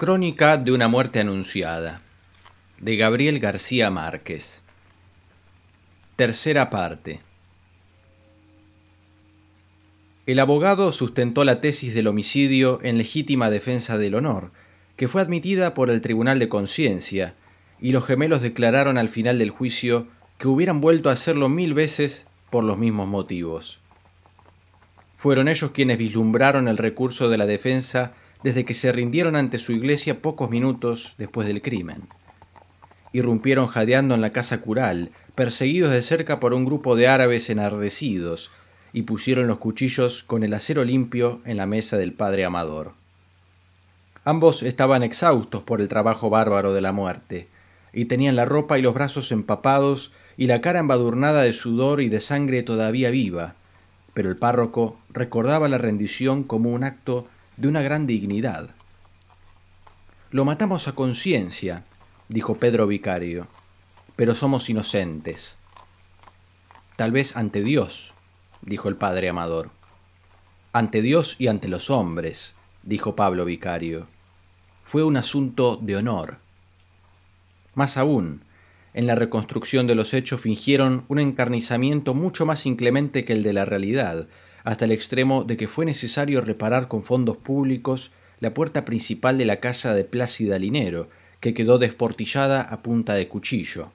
Crónica de una muerte anunciada de Gabriel García Márquez. Tercera parte. El abogado sustentó la tesis del homicidio en legítima defensa del honor, que fue admitida por el Tribunal de Conciencia, y los gemelos declararon al final del juicio que hubieran vuelto a hacerlo mil veces por los mismos motivos. Fueron ellos quienes vislumbraron el recurso de la defensa desde que se rindieron ante su iglesia pocos minutos después del crimen. Irrumpieron jadeando en la casa cural, perseguidos de cerca por un grupo de árabes enardecidos, y pusieron los cuchillos con el acero limpio en la mesa del padre Amador. Ambos estaban exhaustos por el trabajo bárbaro de la muerte, y tenían la ropa y los brazos empapados y la cara embadurnada de sudor y de sangre todavía viva, pero el párroco recordaba la rendición como un acto de una gran dignidad. Lo matamos a conciencia, dijo Pedro Vicario, pero somos inocentes. Tal vez ante Dios, dijo el padre Amador. Ante Dios y ante los hombres, dijo Pablo Vicario. Fue un asunto de honor. Más aún, en la reconstrucción de los hechos fingieron un encarnizamiento mucho más inclemente que el de la realidad, hasta el extremo de que fue necesario reparar con fondos públicos la puerta principal de la casa de Plácida Linero, que quedó desportillada a punta de cuchillo.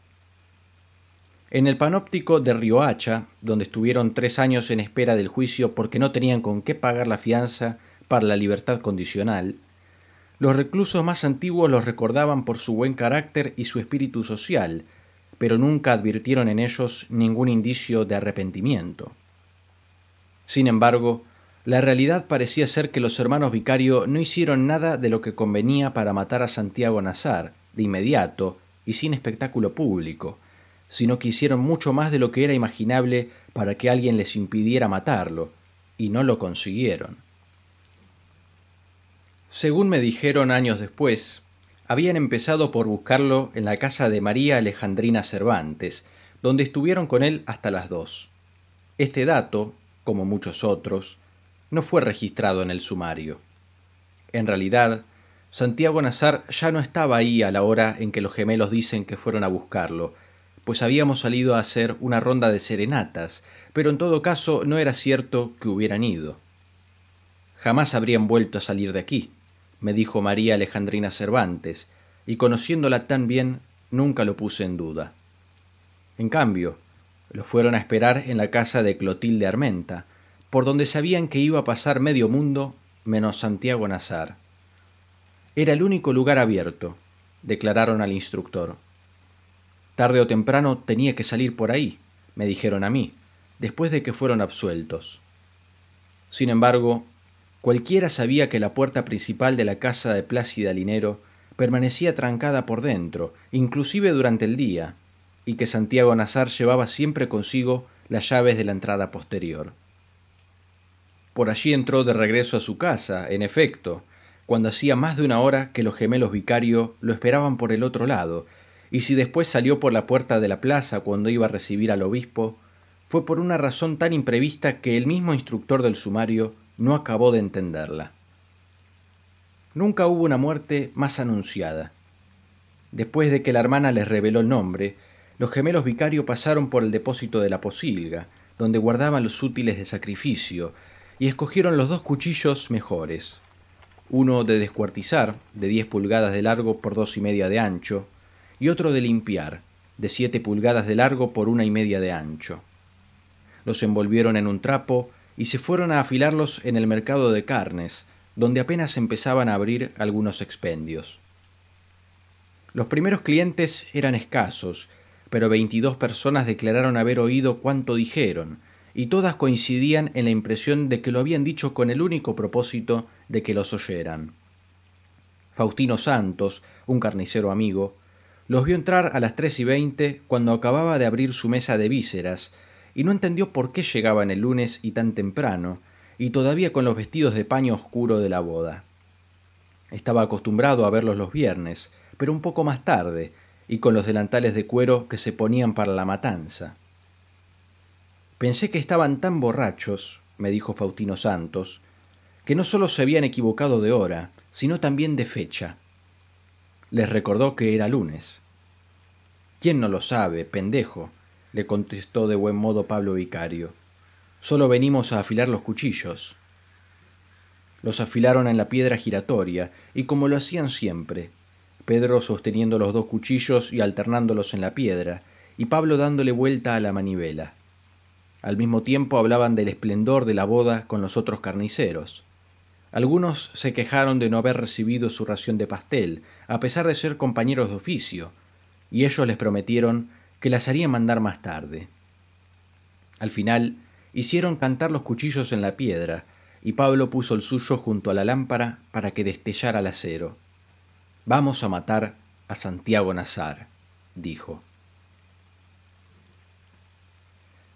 En el panóptico de Riohacha, donde estuvieron tres años en espera del juicio porque no tenían con qué pagar la fianza para la libertad condicional, los reclusos más antiguos los recordaban por su buen carácter y su espíritu social, pero nunca advirtieron en ellos ningún indicio de arrepentimiento. Sin embargo, la realidad parecía ser que los hermanos Vicario no hicieron nada de lo que convenía para matar a Santiago Nazar, de inmediato y sin espectáculo público, sino que hicieron mucho más de lo que era imaginable para que alguien les impidiera matarlo, y no lo consiguieron. Según me dijeron años después, habían empezado por buscarlo en la casa de María Alejandrina Cervantes, donde estuvieron con él hasta las dos. Este dato, como muchos otros, no fue registrado en el sumario. En realidad, Santiago Nazar ya no estaba ahí a la hora en que los gemelos dicen que fueron a buscarlo, pues habíamos salido a hacer una ronda de serenatas, pero en todo caso no era cierto que hubieran ido. Jamás habrían vuelto a salir de aquí, me dijo María Alejandrina Cervantes, y conociéndola tan bien, nunca lo puse en duda. En cambio, lo fueron a esperar en la casa de Clotilde Armenta, por donde sabían que iba a pasar medio mundo menos Santiago Nazar. Era el único lugar abierto, declararon al instructor. Tarde o temprano tenía que salir por ahí, me dijeron a mí, después de que fueron absueltos. Sin embargo, cualquiera sabía que la puerta principal de la casa de Plácida Linero permanecía trancada por dentro, inclusive durante el día, y que Santiago Nazar llevaba siempre consigo las llaves de la entrada posterior. Por allí entró de regreso a su casa, en efecto, cuando hacía más de una hora que los gemelos vicario lo esperaban por el otro lado, y si después salió por la puerta de la plaza cuando iba a recibir al obispo, fue por una razón tan imprevista que el mismo instructor del sumario no acabó de entenderla. Nunca hubo una muerte más anunciada. Después de que la hermana les reveló el nombre, los gemelos vicario pasaron por el depósito de la posilga, donde guardaban los útiles de sacrificio, y escogieron los dos cuchillos mejores. Uno de descuartizar, de diez pulgadas de largo por dos y media de ancho, y otro de limpiar, de siete pulgadas de largo por una y media de ancho. Los envolvieron en un trapo y se fueron a afilarlos en el mercado de carnes, donde apenas empezaban a abrir algunos expendios. Los primeros clientes eran escasos pero veintidós personas declararon haber oído cuanto dijeron, y todas coincidían en la impresión de que lo habían dicho con el único propósito de que los oyeran. Faustino Santos, un carnicero amigo, los vio entrar a las tres y veinte cuando acababa de abrir su mesa de vísceras, y no entendió por qué llegaban el lunes y tan temprano, y todavía con los vestidos de paño oscuro de la boda. Estaba acostumbrado a verlos los viernes, pero un poco más tarde, y con los delantales de cuero que se ponían para la matanza. Pensé que estaban tan borrachos, me dijo Faustino Santos, que no solo se habían equivocado de hora, sino también de fecha. Les recordó que era lunes. ¿Quién no lo sabe, pendejo? le contestó de buen modo Pablo Vicario. Solo venimos a afilar los cuchillos. Los afilaron en la piedra giratoria, y como lo hacían siempre, Pedro sosteniendo los dos cuchillos y alternándolos en la piedra, y Pablo dándole vuelta a la manivela. Al mismo tiempo hablaban del esplendor de la boda con los otros carniceros. Algunos se quejaron de no haber recibido su ración de pastel, a pesar de ser compañeros de oficio, y ellos les prometieron que las harían mandar más tarde. Al final, hicieron cantar los cuchillos en la piedra, y Pablo puso el suyo junto a la lámpara para que destellara el acero. Vamos a matar a Santiago Nazar, dijo.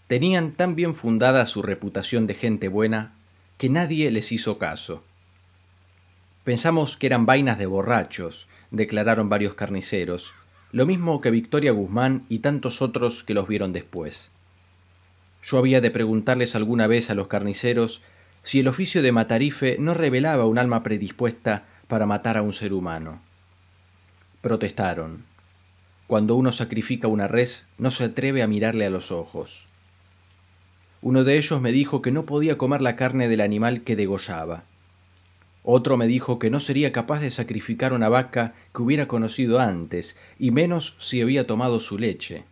Tenían tan bien fundada su reputación de gente buena que nadie les hizo caso. Pensamos que eran vainas de borrachos, declararon varios carniceros, lo mismo que Victoria Guzmán y tantos otros que los vieron después. Yo había de preguntarles alguna vez a los carniceros si el oficio de matarife no revelaba un alma predispuesta para matar a un ser humano protestaron. Cuando uno sacrifica una res, no se atreve a mirarle a los ojos. Uno de ellos me dijo que no podía comer la carne del animal que degollaba. Otro me dijo que no sería capaz de sacrificar una vaca que hubiera conocido antes, y menos si había tomado su leche.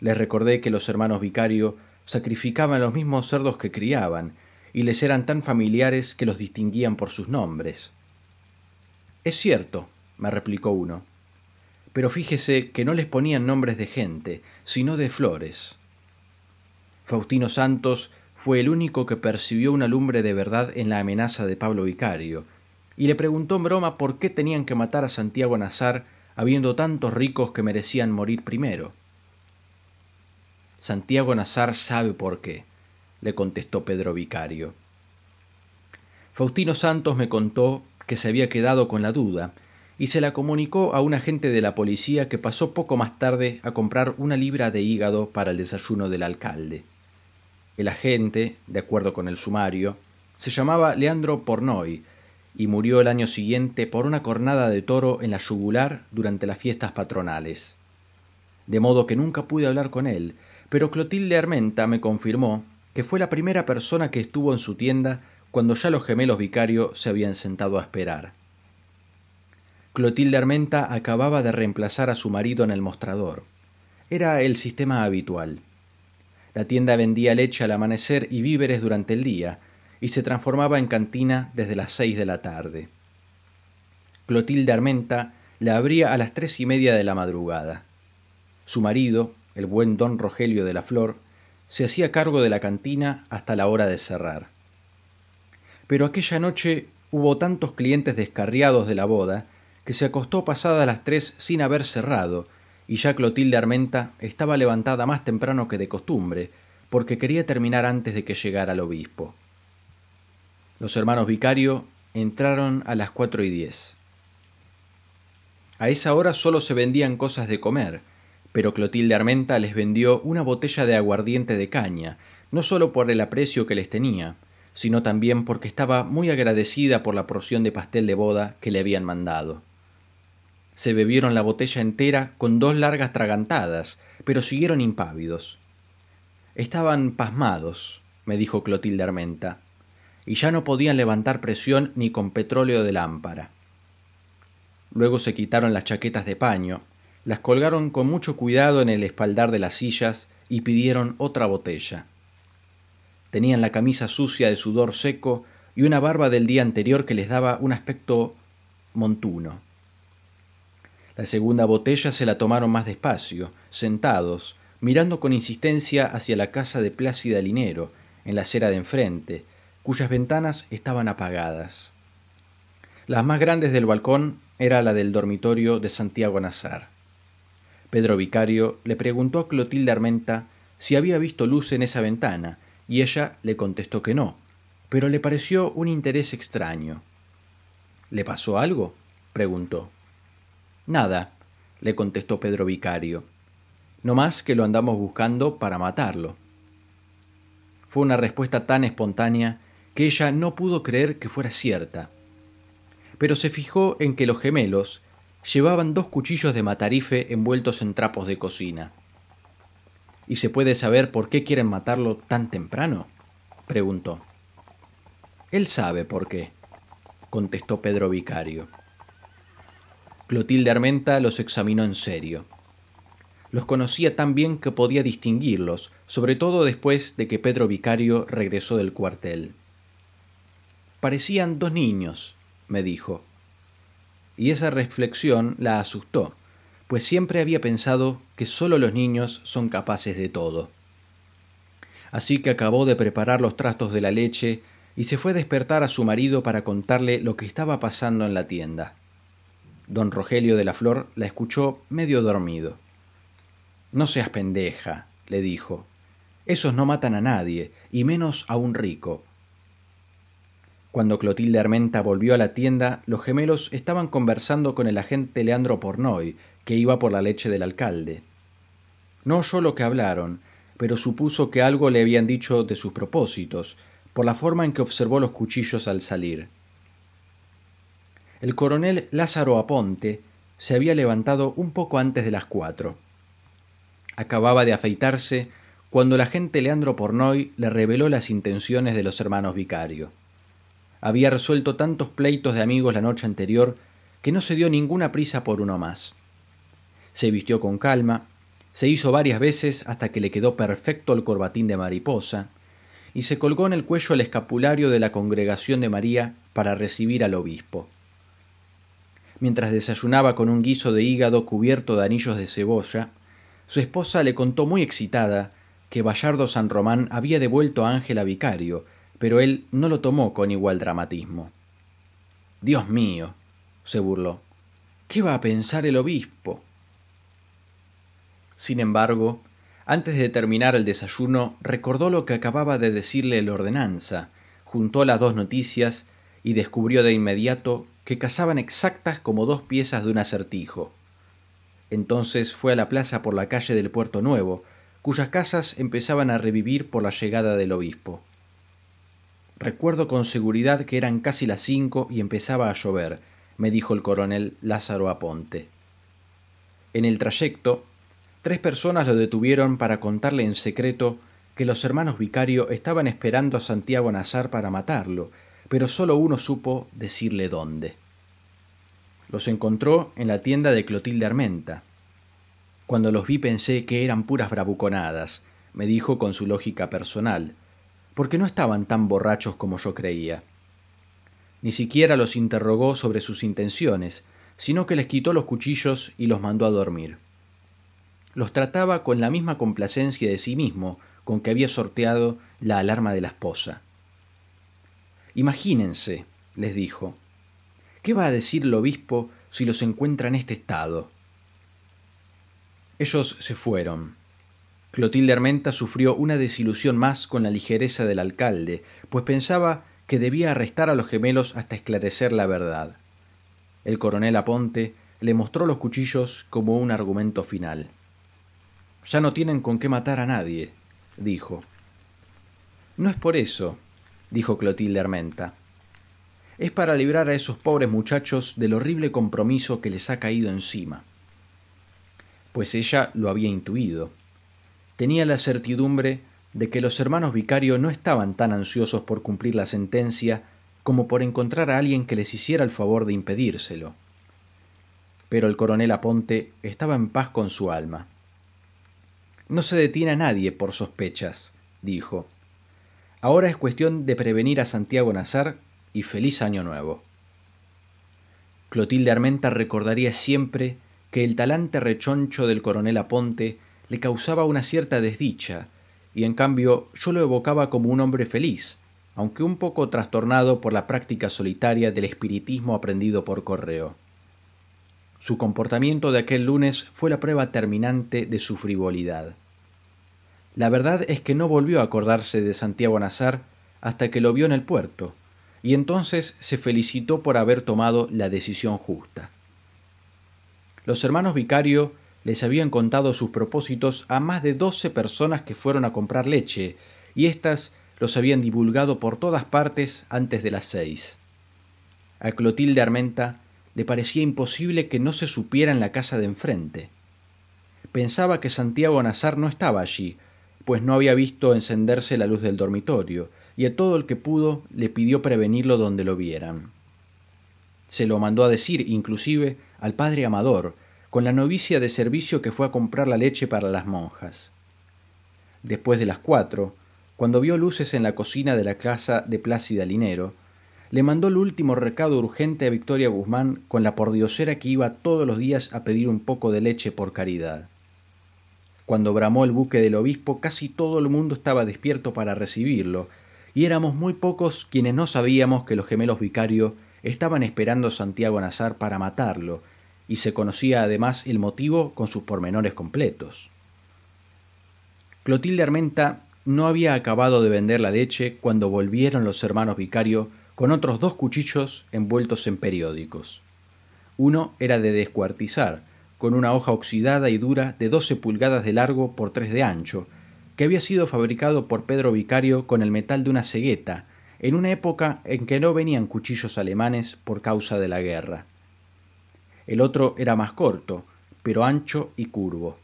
Les recordé que los hermanos vicario sacrificaban los mismos cerdos que criaban, y les eran tan familiares que los distinguían por sus nombres. Es cierto, me replicó uno. Pero fíjese que no les ponían nombres de gente, sino de flores. Faustino Santos fue el único que percibió una lumbre de verdad en la amenaza de Pablo Vicario, y le preguntó en broma por qué tenían que matar a Santiago Nazar habiendo tantos ricos que merecían morir primero. Santiago Nazar sabe por qué, le contestó Pedro Vicario. Faustino Santos me contó que se había quedado con la duda y se la comunicó a un agente de la policía que pasó poco más tarde a comprar una libra de hígado para el desayuno del alcalde. El agente, de acuerdo con el sumario, se llamaba Leandro Pornoy y murió el año siguiente por una cornada de toro en la yugular durante las fiestas patronales. De modo que nunca pude hablar con él, pero Clotilde Armenta me confirmó que fue la primera persona que estuvo en su tienda cuando ya los gemelos vicarios se habían sentado a esperar. Clotilde Armenta acababa de reemplazar a su marido en el mostrador. Era el sistema habitual. La tienda vendía leche al amanecer y víveres durante el día, y se transformaba en cantina desde las seis de la tarde. Clotilde Armenta la abría a las tres y media de la madrugada. Su marido, el buen don Rogelio de la Flor, se hacía cargo de la cantina hasta la hora de cerrar. Pero aquella noche hubo tantos clientes descarriados de la boda que se acostó pasada las tres sin haber cerrado, y ya Clotilde Armenta estaba levantada más temprano que de costumbre, porque quería terminar antes de que llegara el obispo. Los hermanos vicario entraron a las cuatro y diez. A esa hora solo se vendían cosas de comer, pero Clotilde Armenta les vendió una botella de aguardiente de caña, no solo por el aprecio que les tenía, sino también porque estaba muy agradecida por la porción de pastel de boda que le habían mandado. Se bebieron la botella entera con dos largas tragantadas, pero siguieron impávidos. Estaban pasmados, me dijo Clotilde Armenta, y ya no podían levantar presión ni con petróleo de lámpara. Luego se quitaron las chaquetas de paño, las colgaron con mucho cuidado en el espaldar de las sillas y pidieron otra botella. Tenían la camisa sucia de sudor seco y una barba del día anterior que les daba un aspecto montuno. La segunda botella se la tomaron más despacio, sentados, mirando con insistencia hacia la casa de Plácida Linero, en la acera de enfrente, cuyas ventanas estaban apagadas. Las más grandes del balcón era la del dormitorio de Santiago Nazar. Pedro Vicario le preguntó a Clotilde Armenta si había visto luz en esa ventana, y ella le contestó que no, pero le pareció un interés extraño. ¿Le pasó algo? preguntó. Nada, le contestó Pedro Vicario. No más que lo andamos buscando para matarlo. Fue una respuesta tan espontánea que ella no pudo creer que fuera cierta. Pero se fijó en que los gemelos llevaban dos cuchillos de matarife envueltos en trapos de cocina. ¿Y se puede saber por qué quieren matarlo tan temprano? preguntó. Él sabe por qué, contestó Pedro Vicario. Clotilde Armenta los examinó en serio. Los conocía tan bien que podía distinguirlos, sobre todo después de que Pedro Vicario regresó del cuartel. Parecían dos niños, me dijo. Y esa reflexión la asustó, pues siempre había pensado que solo los niños son capaces de todo. Así que acabó de preparar los trastos de la leche y se fue a despertar a su marido para contarle lo que estaba pasando en la tienda. Don Rogelio de la Flor la escuchó medio dormido. No seas pendeja, le dijo. Esos no matan a nadie, y menos a un rico. Cuando Clotilde Armenta volvió a la tienda, los gemelos estaban conversando con el agente Leandro Pornoy, que iba por la leche del alcalde. No oyó lo que hablaron, pero supuso que algo le habían dicho de sus propósitos, por la forma en que observó los cuchillos al salir el coronel Lázaro Aponte se había levantado un poco antes de las cuatro. Acababa de afeitarse cuando el agente Leandro Pornoy le reveló las intenciones de los hermanos Vicario. Había resuelto tantos pleitos de amigos la noche anterior que no se dio ninguna prisa por uno más. Se vistió con calma, se hizo varias veces hasta que le quedó perfecto el corbatín de mariposa, y se colgó en el cuello el escapulario de la congregación de María para recibir al obispo mientras desayunaba con un guiso de hígado cubierto de anillos de cebolla, su esposa le contó muy excitada que Bayardo San Román había devuelto a Ángela vicario, pero él no lo tomó con igual dramatismo. Dios mío, se burló, ¿qué va a pensar el obispo? Sin embargo, antes de terminar el desayuno, recordó lo que acababa de decirle el ordenanza, juntó las dos noticias y descubrió de inmediato que casaban exactas como dos piezas de un acertijo. Entonces fue a la plaza por la calle del Puerto Nuevo, cuyas casas empezaban a revivir por la llegada del obispo. Recuerdo con seguridad que eran casi las cinco y empezaba a llover, me dijo el coronel Lázaro Aponte. En el trayecto, tres personas lo detuvieron para contarle en secreto que los hermanos vicario estaban esperando a Santiago Nazar para matarlo pero solo uno supo decirle dónde. Los encontró en la tienda de Clotilde Armenta. Cuando los vi pensé que eran puras bravuconadas, me dijo con su lógica personal, porque no estaban tan borrachos como yo creía. Ni siquiera los interrogó sobre sus intenciones, sino que les quitó los cuchillos y los mandó a dormir. Los trataba con la misma complacencia de sí mismo con que había sorteado la alarma de la esposa. Imagínense, les dijo, ¿qué va a decir el obispo si los encuentra en este estado? Ellos se fueron. Clotilde Armenta sufrió una desilusión más con la ligereza del alcalde, pues pensaba que debía arrestar a los gemelos hasta esclarecer la verdad. El coronel Aponte le mostró los cuchillos como un argumento final. Ya no tienen con qué matar a nadie, dijo. No es por eso, dijo Clotilde Armenta. Es para librar a esos pobres muchachos del horrible compromiso que les ha caído encima. Pues ella lo había intuido. Tenía la certidumbre de que los hermanos vicario no estaban tan ansiosos por cumplir la sentencia como por encontrar a alguien que les hiciera el favor de impedírselo. Pero el coronel Aponte estaba en paz con su alma. No se detiene a nadie por sospechas, dijo Ahora es cuestión de prevenir a Santiago Nazar y feliz año nuevo. Clotilde Armenta recordaría siempre que el talante rechoncho del coronel Aponte le causaba una cierta desdicha, y en cambio yo lo evocaba como un hombre feliz, aunque un poco trastornado por la práctica solitaria del espiritismo aprendido por correo. Su comportamiento de aquel lunes fue la prueba terminante de su frivolidad. La verdad es que no volvió a acordarse de Santiago Nazar hasta que lo vio en el puerto, y entonces se felicitó por haber tomado la decisión justa. Los hermanos Vicario les habían contado sus propósitos a más de doce personas que fueron a comprar leche, y éstas los habían divulgado por todas partes antes de las seis. A Clotilde Armenta le parecía imposible que no se supiera en la casa de enfrente. Pensaba que Santiago Nazar no estaba allí, pues no había visto encenderse la luz del dormitorio, y a todo el que pudo le pidió prevenirlo donde lo vieran. Se lo mandó a decir, inclusive, al padre Amador, con la novicia de servicio que fue a comprar la leche para las monjas. Después de las cuatro, cuando vio luces en la cocina de la casa de Plácida Linero, le mandó el último recado urgente a Victoria Guzmán con la pordiosera que iba todos los días a pedir un poco de leche por caridad. Cuando bramó el buque del obispo, casi todo el mundo estaba despierto para recibirlo, y éramos muy pocos quienes no sabíamos que los gemelos vicarios estaban esperando a Santiago Nazar para matarlo, y se conocía además el motivo con sus pormenores completos. Clotilde Armenta no había acabado de vender la leche cuando volvieron los hermanos vicario con otros dos cuchillos envueltos en periódicos. Uno era de descuartizar, con una hoja oxidada y dura de 12 pulgadas de largo por 3 de ancho, que había sido fabricado por Pedro Vicario con el metal de una cegueta, en una época en que no venían cuchillos alemanes por causa de la guerra. El otro era más corto, pero ancho y curvo.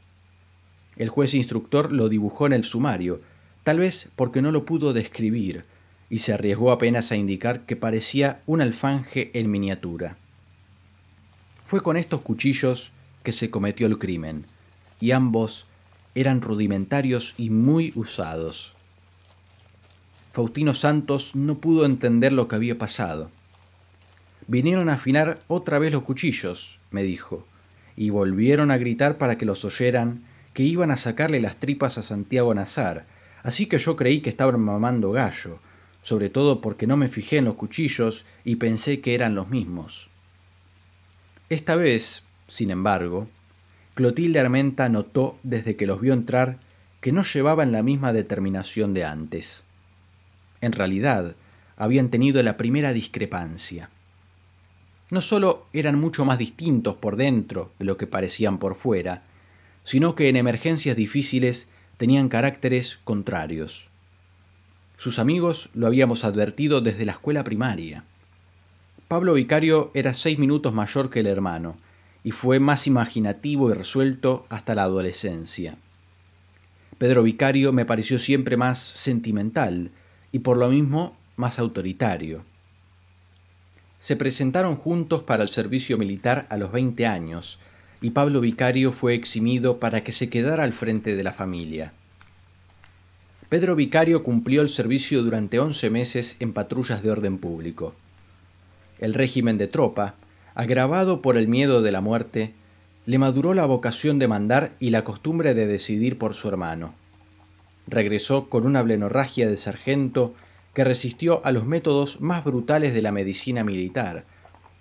El juez instructor lo dibujó en el sumario, tal vez porque no lo pudo describir, y se arriesgó apenas a indicar que parecía un alfanje en miniatura. Fue con estos cuchillos que se cometió el crimen, y ambos eran rudimentarios y muy usados. Faustino Santos no pudo entender lo que había pasado. Vinieron a afinar otra vez los cuchillos, me dijo, y volvieron a gritar para que los oyeran que iban a sacarle las tripas a Santiago Nazar, así que yo creí que estaban mamando gallo, sobre todo porque no me fijé en los cuchillos y pensé que eran los mismos. Esta vez sin embargo, Clotilde Armenta notó desde que los vio entrar que no llevaban la misma determinación de antes. En realidad, habían tenido la primera discrepancia. No solo eran mucho más distintos por dentro de lo que parecían por fuera, sino que en emergencias difíciles tenían caracteres contrarios. Sus amigos lo habíamos advertido desde la escuela primaria. Pablo Vicario era seis minutos mayor que el hermano, y fue más imaginativo y resuelto hasta la adolescencia. Pedro Vicario me pareció siempre más sentimental y por lo mismo más autoritario. Se presentaron juntos para el servicio militar a los 20 años y Pablo Vicario fue eximido para que se quedara al frente de la familia. Pedro Vicario cumplió el servicio durante 11 meses en patrullas de orden público. El régimen de tropa, agravado por el miedo de la muerte, le maduró la vocación de mandar y la costumbre de decidir por su hermano. Regresó con una blenorragia de sargento que resistió a los métodos más brutales de la medicina militar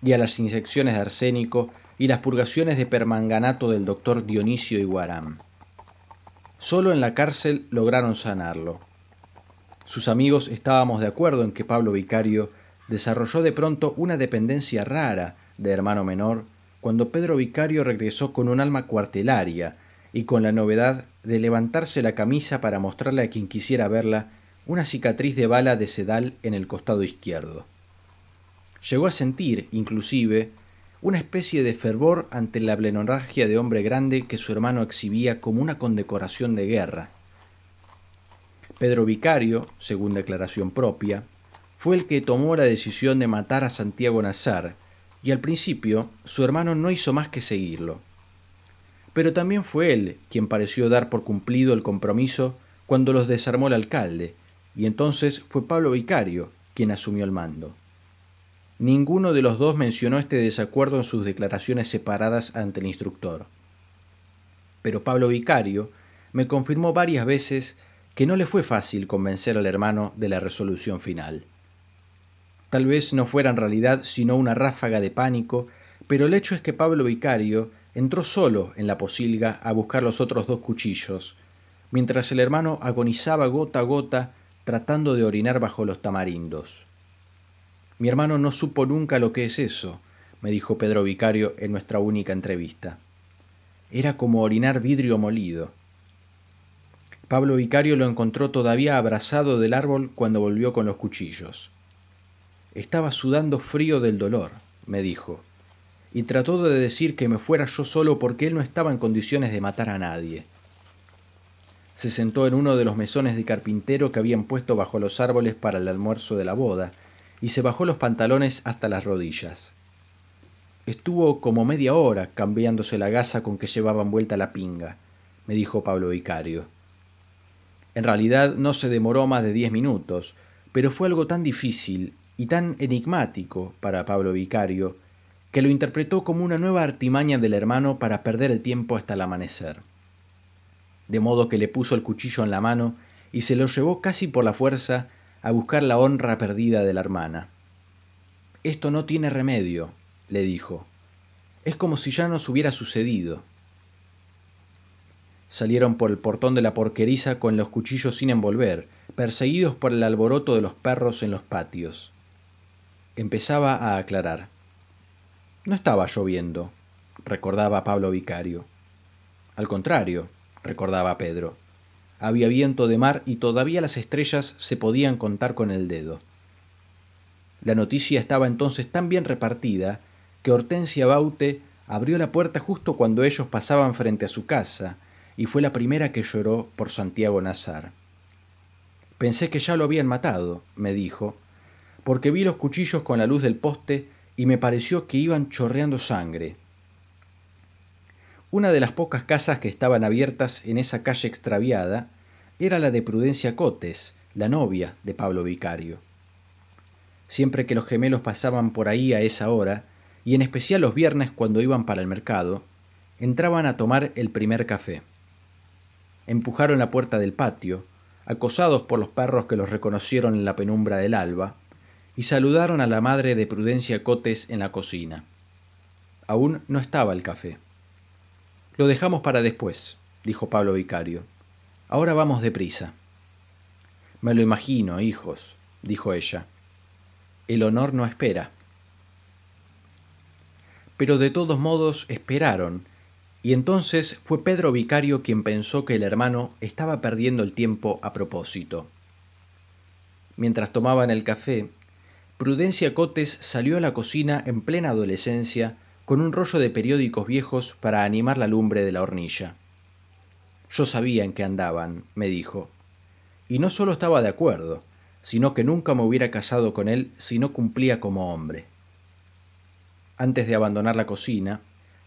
y a las inyecciones de arsénico y las purgaciones de permanganato del doctor Dionisio Iguarán. Solo en la cárcel lograron sanarlo. Sus amigos estábamos de acuerdo en que Pablo Vicario desarrolló de pronto una dependencia rara de hermano menor, cuando Pedro Vicario regresó con un alma cuartelaria y con la novedad de levantarse la camisa para mostrarle a quien quisiera verla una cicatriz de bala de sedal en el costado izquierdo. Llegó a sentir, inclusive, una especie de fervor ante la plenorragia de hombre grande que su hermano exhibía como una condecoración de guerra. Pedro Vicario, según declaración propia, fue el que tomó la decisión de matar a Santiago Nazar, y al principio su hermano no hizo más que seguirlo. Pero también fue él quien pareció dar por cumplido el compromiso cuando los desarmó el alcalde, y entonces fue Pablo Vicario quien asumió el mando. Ninguno de los dos mencionó este desacuerdo en sus declaraciones separadas ante el instructor. Pero Pablo Vicario me confirmó varias veces que no le fue fácil convencer al hermano de la resolución final. Tal vez no fuera en realidad sino una ráfaga de pánico, pero el hecho es que Pablo Vicario entró solo en la posilga a buscar los otros dos cuchillos, mientras el hermano agonizaba gota a gota tratando de orinar bajo los tamarindos. Mi hermano no supo nunca lo que es eso, me dijo Pedro Vicario en nuestra única entrevista. Era como orinar vidrio molido. Pablo Vicario lo encontró todavía abrazado del árbol cuando volvió con los cuchillos. Estaba sudando frío del dolor, me dijo, y trató de decir que me fuera yo solo porque él no estaba en condiciones de matar a nadie. Se sentó en uno de los mesones de carpintero que habían puesto bajo los árboles para el almuerzo de la boda, y se bajó los pantalones hasta las rodillas. Estuvo como media hora cambiándose la gasa con que llevaban vuelta la pinga, me dijo Pablo Vicario. En realidad no se demoró más de diez minutos, pero fue algo tan difícil y tan enigmático para Pablo Vicario, que lo interpretó como una nueva artimaña del hermano para perder el tiempo hasta el amanecer. De modo que le puso el cuchillo en la mano y se lo llevó casi por la fuerza a buscar la honra perdida de la hermana. Esto no tiene remedio, le dijo. Es como si ya nos hubiera sucedido. Salieron por el portón de la porqueriza con los cuchillos sin envolver, perseguidos por el alboroto de los perros en los patios. Empezaba a aclarar. No estaba lloviendo, recordaba Pablo Vicario. Al contrario, recordaba Pedro. Había viento de mar y todavía las estrellas se podían contar con el dedo. La noticia estaba entonces tan bien repartida que Hortensia Baute abrió la puerta justo cuando ellos pasaban frente a su casa y fue la primera que lloró por Santiago Nazar. Pensé que ya lo habían matado, me dijo, porque vi los cuchillos con la luz del poste y me pareció que iban chorreando sangre. Una de las pocas casas que estaban abiertas en esa calle extraviada era la de Prudencia Cotes, la novia de Pablo Vicario. Siempre que los gemelos pasaban por ahí a esa hora, y en especial los viernes cuando iban para el mercado, entraban a tomar el primer café. Empujaron la puerta del patio, acosados por los perros que los reconocieron en la penumbra del alba, y saludaron a la madre de Prudencia Cotes en la cocina. Aún no estaba el café. Lo dejamos para después, dijo Pablo Vicario. Ahora vamos deprisa. Me lo imagino, hijos, dijo ella. El honor no espera. Pero de todos modos esperaron, y entonces fue Pedro Vicario quien pensó que el hermano estaba perdiendo el tiempo a propósito. Mientras tomaban el café, Prudencia Cotes salió a la cocina en plena adolescencia con un rollo de periódicos viejos para animar la lumbre de la hornilla. Yo sabía en qué andaban, me dijo. Y no solo estaba de acuerdo, sino que nunca me hubiera casado con él si no cumplía como hombre. Antes de abandonar la cocina,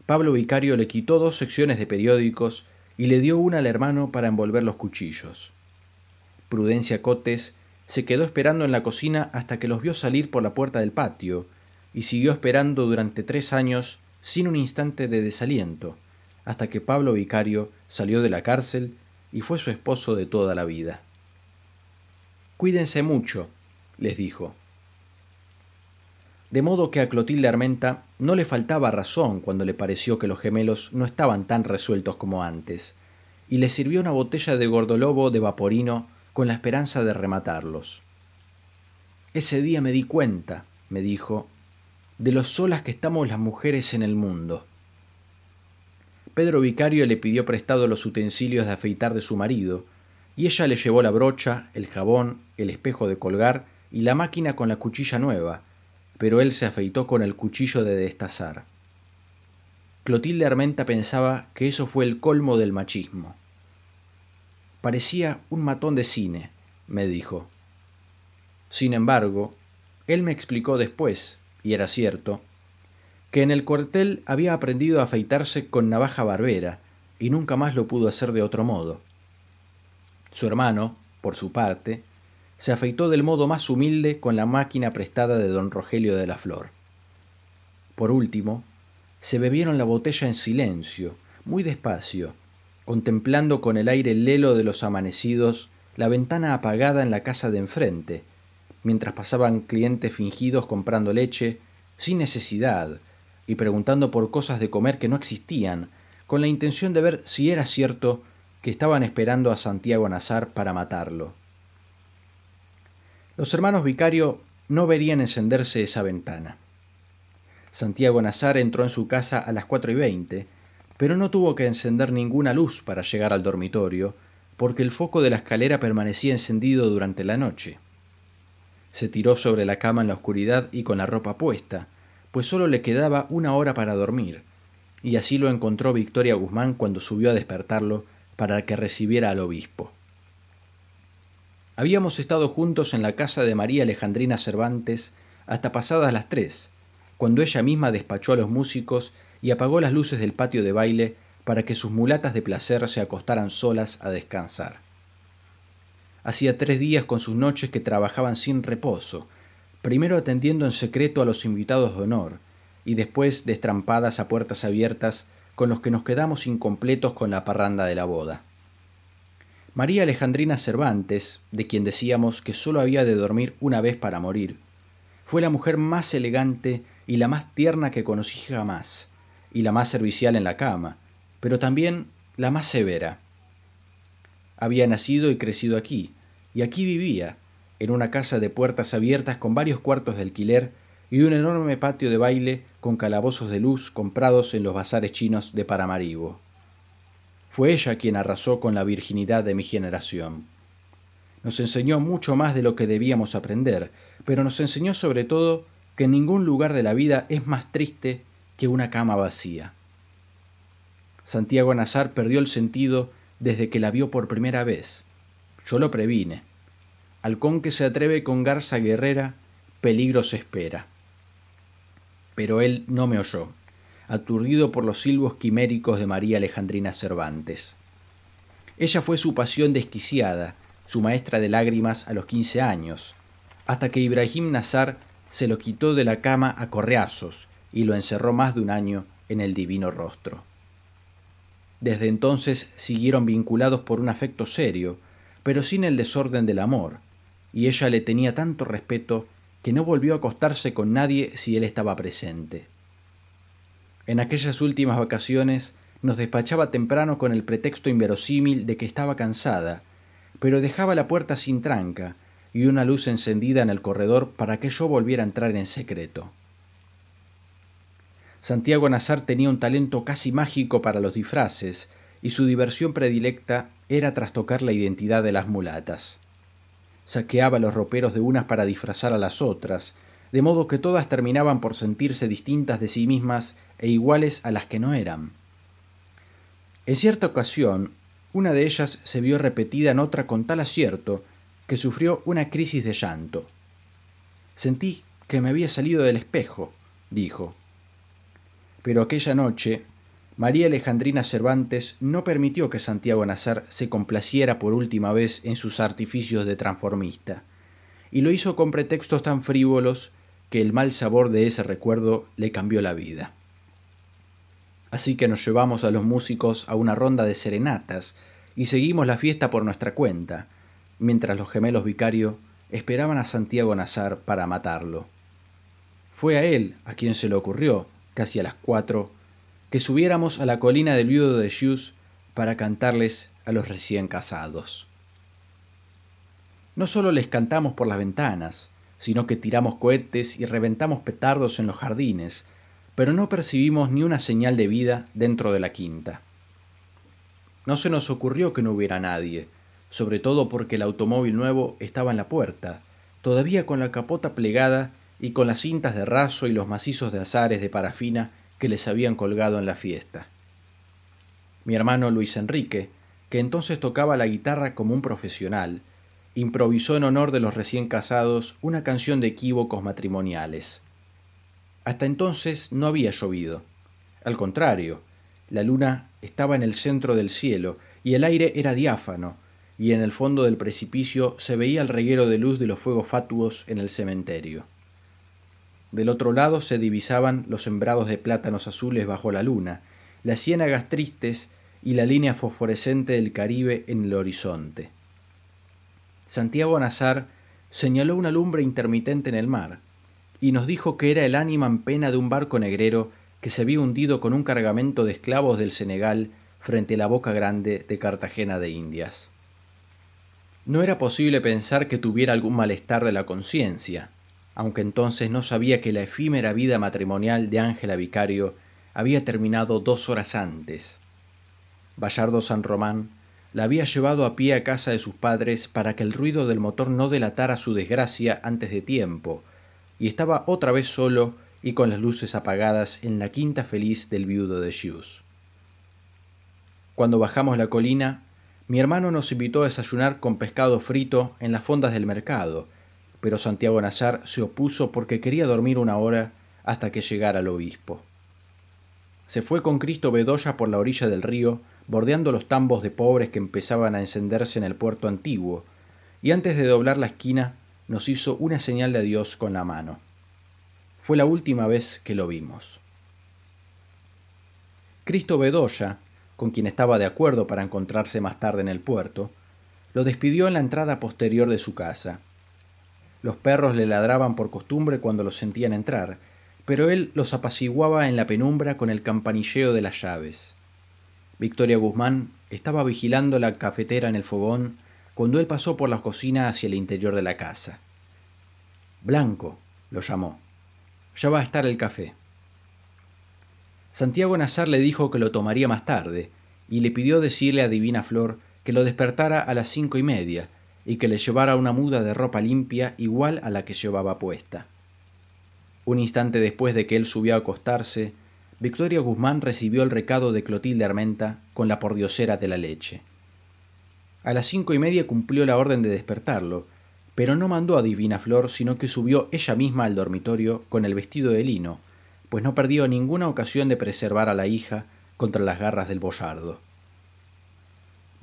Pablo Vicario le quitó dos secciones de periódicos y le dio una al hermano para envolver los cuchillos. Prudencia Cotes se quedó esperando en la cocina hasta que los vio salir por la puerta del patio, y siguió esperando durante tres años sin un instante de desaliento, hasta que Pablo Vicario salió de la cárcel y fue su esposo de toda la vida. Cuídense mucho, les dijo. De modo que a Clotilde Armenta no le faltaba razón cuando le pareció que los gemelos no estaban tan resueltos como antes, y le sirvió una botella de gordolobo de vaporino con la esperanza de rematarlos. Ese día me di cuenta, me dijo, de lo solas que estamos las mujeres en el mundo. Pedro Vicario le pidió prestado los utensilios de afeitar de su marido, y ella le llevó la brocha, el jabón, el espejo de colgar y la máquina con la cuchilla nueva, pero él se afeitó con el cuchillo de destazar. Clotilde Armenta pensaba que eso fue el colmo del machismo. Parecía un matón de cine, me dijo. Sin embargo, él me explicó después, y era cierto, que en el cuartel había aprendido a afeitarse con navaja barbera y nunca más lo pudo hacer de otro modo. Su hermano, por su parte, se afeitó del modo más humilde con la máquina prestada de don Rogelio de la Flor. Por último, se bebieron la botella en silencio, muy despacio, contemplando con el aire lelo de los amanecidos la ventana apagada en la casa de enfrente, mientras pasaban clientes fingidos comprando leche, sin necesidad, y preguntando por cosas de comer que no existían, con la intención de ver si era cierto que estaban esperando a Santiago Nazar para matarlo. Los hermanos vicario no verían encenderse esa ventana. Santiago Nazar entró en su casa a las cuatro y veinte pero no tuvo que encender ninguna luz para llegar al dormitorio, porque el foco de la escalera permanecía encendido durante la noche. Se tiró sobre la cama en la oscuridad y con la ropa puesta, pues solo le quedaba una hora para dormir, y así lo encontró Victoria Guzmán cuando subió a despertarlo para que recibiera al obispo. Habíamos estado juntos en la casa de María Alejandrina Cervantes hasta pasadas las tres, cuando ella misma despachó a los músicos y apagó las luces del patio de baile para que sus mulatas de placer se acostaran solas a descansar. Hacía tres días con sus noches que trabajaban sin reposo, primero atendiendo en secreto a los invitados de honor, y después destrampadas a puertas abiertas con los que nos quedamos incompletos con la parranda de la boda. María Alejandrina Cervantes, de quien decíamos que sólo había de dormir una vez para morir, fue la mujer más elegante y la más tierna que conocí jamás, y la más servicial en la cama, pero también la más severa. Había nacido y crecido aquí, y aquí vivía, en una casa de puertas abiertas con varios cuartos de alquiler y un enorme patio de baile con calabozos de luz comprados en los bazares chinos de Paramaribo. Fue ella quien arrasó con la virginidad de mi generación. Nos enseñó mucho más de lo que debíamos aprender, pero nos enseñó sobre todo que ningún lugar de la vida es más triste que una cama vacía. Santiago Nazar perdió el sentido desde que la vio por primera vez. Yo lo previne. Halcón que se atreve con garza guerrera, peligro se espera. Pero él no me oyó, aturdido por los silbos quiméricos de María Alejandrina Cervantes. Ella fue su pasión desquiciada, su maestra de lágrimas a los quince años, hasta que Ibrahim Nazar se lo quitó de la cama a correazos y lo encerró más de un año en el divino rostro. Desde entonces siguieron vinculados por un afecto serio, pero sin el desorden del amor, y ella le tenía tanto respeto que no volvió a acostarse con nadie si él estaba presente. En aquellas últimas vacaciones nos despachaba temprano con el pretexto inverosímil de que estaba cansada, pero dejaba la puerta sin tranca y una luz encendida en el corredor para que yo volviera a entrar en secreto. Santiago Nazar tenía un talento casi mágico para los disfraces, y su diversión predilecta era trastocar la identidad de las mulatas. Saqueaba los roperos de unas para disfrazar a las otras, de modo que todas terminaban por sentirse distintas de sí mismas e iguales a las que no eran. En cierta ocasión, una de ellas se vio repetida en otra con tal acierto que sufrió una crisis de llanto. Sentí que me había salido del espejo, dijo, pero aquella noche, María Alejandrina Cervantes no permitió que Santiago Nazar se complaciera por última vez en sus artificios de transformista, y lo hizo con pretextos tan frívolos que el mal sabor de ese recuerdo le cambió la vida. Así que nos llevamos a los músicos a una ronda de serenatas y seguimos la fiesta por nuestra cuenta, mientras los gemelos vicario esperaban a Santiago Nazar para matarlo. Fue a él a quien se le ocurrió casi a las cuatro, que subiéramos a la colina del viudo de Jus para cantarles a los recién casados. No solo les cantamos por las ventanas, sino que tiramos cohetes y reventamos petardos en los jardines, pero no percibimos ni una señal de vida dentro de la quinta. No se nos ocurrió que no hubiera nadie, sobre todo porque el automóvil nuevo estaba en la puerta, todavía con la capota plegada y con las cintas de raso y los macizos de azares de parafina que les habían colgado en la fiesta. Mi hermano Luis Enrique, que entonces tocaba la guitarra como un profesional, improvisó en honor de los recién casados una canción de equívocos matrimoniales. Hasta entonces no había llovido. Al contrario, la luna estaba en el centro del cielo y el aire era diáfano, y en el fondo del precipicio se veía el reguero de luz de los fuegos fatuos en el cementerio. Del otro lado se divisaban los sembrados de plátanos azules bajo la luna, las ciénagas tristes y la línea fosforescente del Caribe en el horizonte. Santiago Nazar señaló una lumbre intermitente en el mar y nos dijo que era el ánima en pena de un barco negrero que se había hundido con un cargamento de esclavos del Senegal frente a la boca grande de Cartagena de Indias. No era posible pensar que tuviera algún malestar de la conciencia, aunque entonces no sabía que la efímera vida matrimonial de Ángela Vicario había terminado dos horas antes. Bayardo San Román la había llevado a pie a casa de sus padres para que el ruido del motor no delatara su desgracia antes de tiempo, y estaba otra vez solo y con las luces apagadas en la quinta feliz del viudo de Hughes. Cuando bajamos la colina, mi hermano nos invitó a desayunar con pescado frito en las fondas del mercado, pero Santiago Nazar se opuso porque quería dormir una hora hasta que llegara el obispo. Se fue con Cristo Bedoya por la orilla del río, bordeando los tambos de pobres que empezaban a encenderse en el puerto antiguo, y antes de doblar la esquina nos hizo una señal de adiós con la mano. Fue la última vez que lo vimos. Cristo Bedoya, con quien estaba de acuerdo para encontrarse más tarde en el puerto, lo despidió en la entrada posterior de su casa, los perros le ladraban por costumbre cuando los sentían entrar, pero él los apaciguaba en la penumbra con el campanilleo de las llaves. Victoria Guzmán estaba vigilando la cafetera en el fogón cuando él pasó por la cocina hacia el interior de la casa. Blanco, lo llamó. Ya va a estar el café. Santiago Nazar le dijo que lo tomaría más tarde y le pidió decirle a Divina Flor que lo despertara a las cinco y media, y que le llevara una muda de ropa limpia igual a la que llevaba puesta. Un instante después de que él subió a acostarse, Victoria Guzmán recibió el recado de Clotilde Armenta con la pordiosera de la leche. A las cinco y media cumplió la orden de despertarlo, pero no mandó a Divina Flor, sino que subió ella misma al dormitorio con el vestido de lino, pues no perdió ninguna ocasión de preservar a la hija contra las garras del boyardo.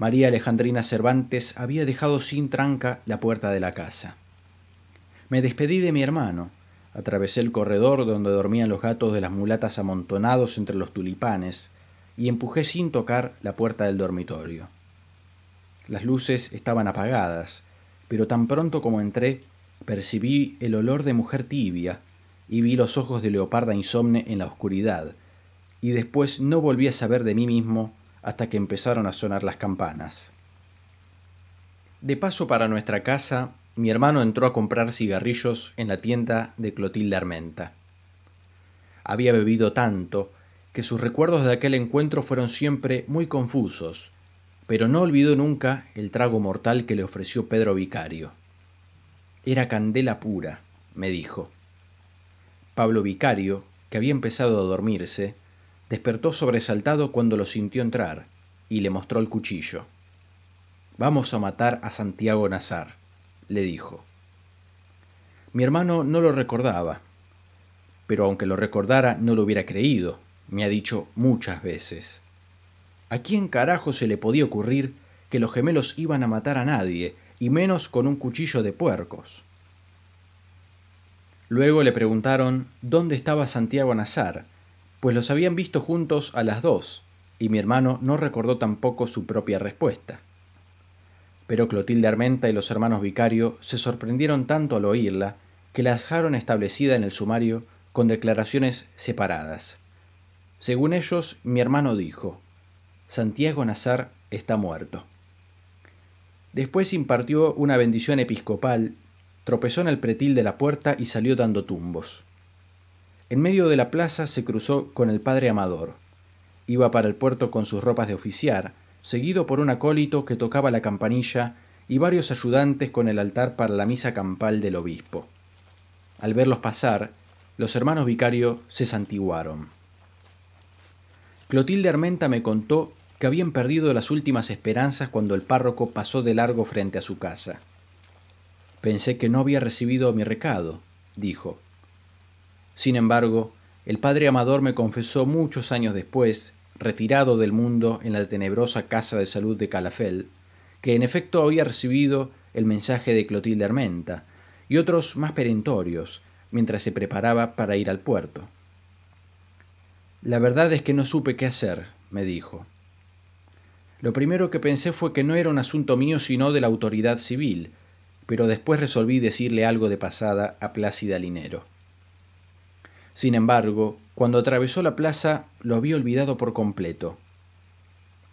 María Alejandrina Cervantes había dejado sin tranca la puerta de la casa. Me despedí de mi hermano, atravesé el corredor donde dormían los gatos de las mulatas amontonados entre los tulipanes, y empujé sin tocar la puerta del dormitorio. Las luces estaban apagadas, pero tan pronto como entré, percibí el olor de mujer tibia y vi los ojos de leoparda insomne en la oscuridad, y después no volví a saber de mí mismo hasta que empezaron a sonar las campanas. De paso para nuestra casa, mi hermano entró a comprar cigarrillos en la tienda de Clotilde Armenta. Había bebido tanto que sus recuerdos de aquel encuentro fueron siempre muy confusos, pero no olvidó nunca el trago mortal que le ofreció Pedro Vicario. Era candela pura, me dijo. Pablo Vicario, que había empezado a dormirse, despertó sobresaltado cuando lo sintió entrar y le mostró el cuchillo. Vamos a matar a Santiago Nazar, le dijo. Mi hermano no lo recordaba, pero aunque lo recordara no lo hubiera creído, me ha dicho muchas veces. ¿A quién carajo se le podía ocurrir que los gemelos iban a matar a nadie, y menos con un cuchillo de puercos? Luego le preguntaron dónde estaba Santiago Nazar, pues los habían visto juntos a las dos, y mi hermano no recordó tampoco su propia respuesta. Pero Clotilde Armenta y los hermanos Vicario se sorprendieron tanto al oírla que la dejaron establecida en el sumario con declaraciones separadas. Según ellos, mi hermano dijo, Santiago Nazar está muerto. Después impartió una bendición episcopal, tropezó en el pretil de la puerta y salió dando tumbos. En medio de la plaza se cruzó con el padre Amador. Iba para el puerto con sus ropas de oficiar, seguido por un acólito que tocaba la campanilla y varios ayudantes con el altar para la misa campal del obispo. Al verlos pasar, los hermanos vicarios se santiguaron. Clotilde Armenta me contó que habían perdido las últimas esperanzas cuando el párroco pasó de largo frente a su casa. Pensé que no había recibido mi recado, dijo. Sin embargo, el padre Amador me confesó muchos años después, retirado del mundo en la tenebrosa casa de salud de Calafel, que en efecto había recibido el mensaje de Clotilde Armenta y otros más perentorios mientras se preparaba para ir al puerto. La verdad es que no supe qué hacer, me dijo. Lo primero que pensé fue que no era un asunto mío sino de la autoridad civil, pero después resolví decirle algo de pasada a Plácida Linero. Sin embargo, cuando atravesó la plaza lo había olvidado por completo.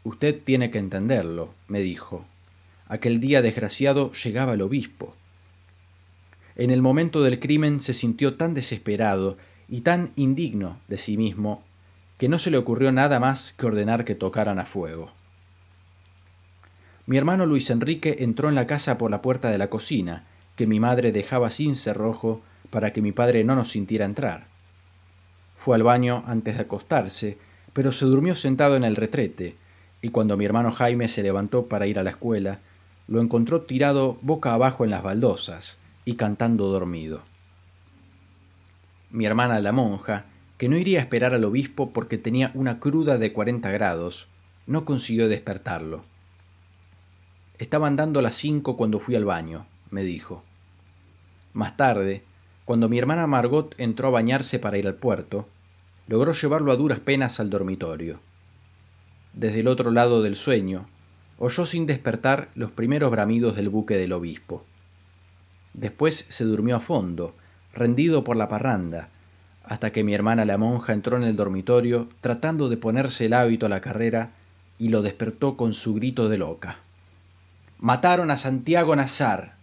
Usted tiene que entenderlo, me dijo. Aquel día desgraciado llegaba el obispo. En el momento del crimen se sintió tan desesperado y tan indigno de sí mismo que no se le ocurrió nada más que ordenar que tocaran a fuego. Mi hermano Luis Enrique entró en la casa por la puerta de la cocina, que mi madre dejaba sin cerrojo para que mi padre no nos sintiera entrar. Fue al baño antes de acostarse, pero se durmió sentado en el retrete, y cuando mi hermano Jaime se levantó para ir a la escuela, lo encontró tirado boca abajo en las baldosas y cantando dormido. Mi hermana la monja, que no iría a esperar al obispo porque tenía una cruda de 40 grados, no consiguió despertarlo. Estaban dando las cinco cuando fui al baño, me dijo. Más tarde, cuando mi hermana Margot entró a bañarse para ir al puerto, logró llevarlo a duras penas al dormitorio. Desde el otro lado del sueño, oyó sin despertar los primeros bramidos del buque del obispo. Después se durmió a fondo, rendido por la parranda, hasta que mi hermana la monja entró en el dormitorio tratando de ponerse el hábito a la carrera y lo despertó con su grito de loca. Mataron a Santiago Nazar.